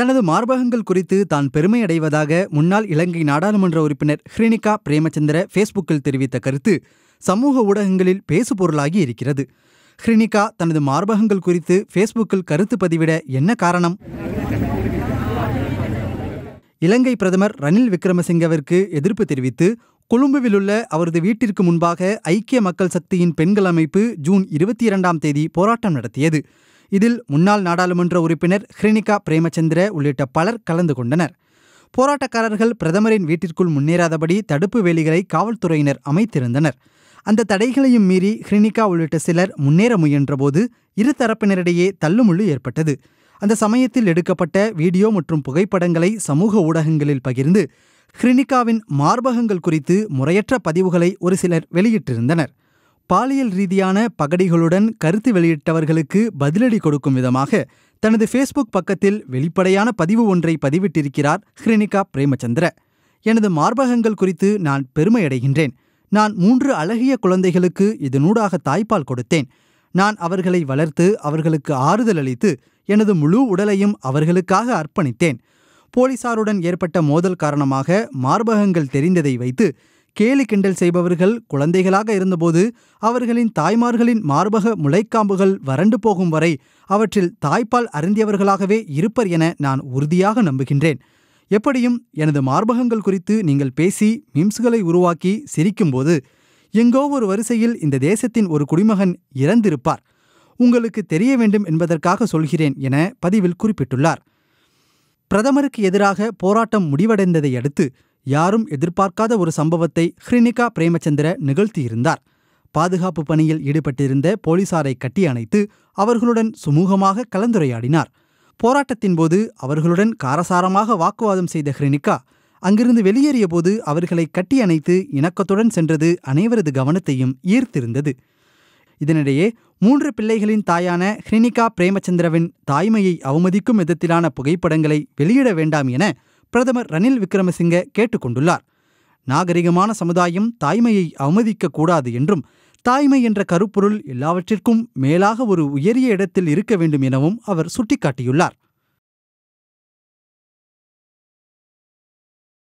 தனது மார்பகங்கள் குறித்து தான் பெருமை அடைவதாக முன்னாள் இலங்கை நாடாளுமன்ற உறுப்பினர் ஹிரினிகா பிரேமச்சந்திர ஃபேஸ்புக்கில் தெரிவித்த கருத்து சமூக ஊடகங்களில் பேசுபொருளாகி இருக்கிறது ஹிரினிகா தனது மார்பகங்கள் குறித்து ஃபேஸ்புக்கில் கருத்து பதிவிட என்ன காரணம் இலங்கை பிரதமர் ரணில் விக்ரமசிங்கவிற்கு எதிர்ப்பு தெரிவித்து கொழும்புவிலுள்ள அவரது வீட்டிற்கு முன்பாக ஐக்கிய மக்கள் சக்தியின் பெண்கள் அமைப்பு ஜூன் இருபத்தி இரண்டாம் தேதி போராட்டம் நடத்தியது இதில் முன்னாள் நாடாளுமன்ற உறுப்பினர் ஹ்ரினிகா பிரேமச்சந்திர உள்ளிட்ட பலர் கலந்து கொண்டனர் போராட்டக்காரர்கள் பிரதமரின் வீட்டிற்குள் முன்னேறாதபடி தடுப்பு வேலிகளை காவல்துறையினர் அமைத்திருந்தனர் அந்த தடைகளையும் மீறி ஹிரினிகா உள்ளிட்ட சிலர் முன்னேற முயன்றபோது இரு தரப்பினரிடையே தள்ளுமுள்ளு ஏற்பட்டது அந்த சமயத்தில் எடுக்கப்பட்ட வீடியோ மற்றும் புகைப்படங்களை சமூக ஊடகங்களில் பகிர்ந்து ஹ்ரினிகாவின் மார்பகங்கள் குறித்து முறையற்ற பதிவுகளை ஒரு சிலர் வெளியிட்டிருந்தனர் பாலியல் ரீதியான பகடிகளுடன் கருத்து வெளியிட்டவர்களுக்கு பதிலடி கொடுக்கும் விதமாக தனது ஃபேஸ்புக் பக்கத்தில் வெளிப்படையான பதிவு ஒன்றை பதிவிட்டிருக்கிறார் ஹ்ரினிகா பிரேமச்சந்திர எனது மார்பகங்கள் குறித்து நான் பெருமையடைகின்றேன் நான் மூன்று அழகிய குழந்தைகளுக்கு இதனூடாக தாய்ப்பால் கொடுத்தேன் நான் அவர்களை வளர்த்து அவர்களுக்கு ஆறுதல் அளித்து எனது முழு உடலையும் அவர்களுக்காக அர்ப்பணித்தேன் போலீசாருடன் ஏற்பட்ட மோதல் காரணமாக மார்பகங்கள் தெரிந்ததை வைத்து கேலி கிண்டல் செய்பவர்கள் குழந்தைகளாக இருந்தபோது அவர்களின் தாய்மார்களின் மார்பக முளைக்காம்புகள் வறண்டு போகும் வரை அவற்றில் தாய்ப்பால் அருந்தியவர்களாகவே இருப்பர் என நான் உறுதியாக நம்புகின்றேன் எப்படியும் எனது மார்பகங்கள் குறித்து நீங்கள் பேசி மிம்ஸ்களை உருவாக்கி சிரிக்கும்போது எங்கோ ஒரு வரிசையில் இந்த தேசத்தின் ஒரு குடிமகன் இறந்திருப்பார் உங்களுக்கு தெரிய வேண்டும் என்பதற்காக சொல்கிறேன் என பதிவில் குறிப்பிட்டுள்ளார் பிரதமருக்கு எதிராக போராட்டம் முடிவடைந்ததை அடுத்து யாரும் எதிர்பார்க்காத ஒரு சம்பவத்தை ஹ்ரினிகா பிரேமச்சந்திர நிகழ்த்தியிருந்தார் பாதுகாப்பு பணியில் ஈடுபட்டிருந்த போலீசாரை கட்டி அணைத்து அவர்களுடன் சுமூகமாக கலந்துரையாடினார் போராட்டத்தின் போது அவர்களுடன் காரசாரமாக வாக்குவாதம் செய்த ஹ்ரினிகா அங்கிருந்து வெளியேறிய போது அவர்களை கட்டி அணைத்து இணக்கத்துடன் சென்றது அனைவரது கவனத்தையும் ஈர்த்திருந்தது இதனிடையே மூன்று பிள்ளைகளின் தாயான ஹ்ரினிகா பிரேமச்சந்திரவின் தாய்மையை அவமதிக்கும் விதத்திலான புகைப்படங்களை வெளியிட வேண்டாம் என பிரதமர் ரணில் விக்ரமசிங்க கேட்டுக்கொண்டுள்ளார் நாகரிகமான சமுதாயம் தாய்மையை அவமதிக்க கூடாது என்றும் தாய்மை என்ற கருப்பொருள் எல்லாவற்றிற்கும் மேலாக ஒரு உயரிய இடத்தில் இருக்க வேண்டும் எனவும் அவர் சுட்டிக்காட்டியுள்ளார்